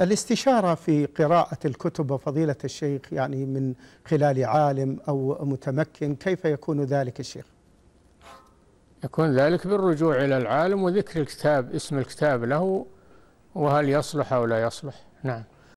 الاستشارة في قراءة الكتب وفضيلة الشيخ يعني من خلال عالم أو متمكن كيف يكون ذلك الشيخ يكون ذلك بالرجوع إلى العالم وذكر الكتاب اسم الكتاب له وهل يصلح أو لا يصلح نعم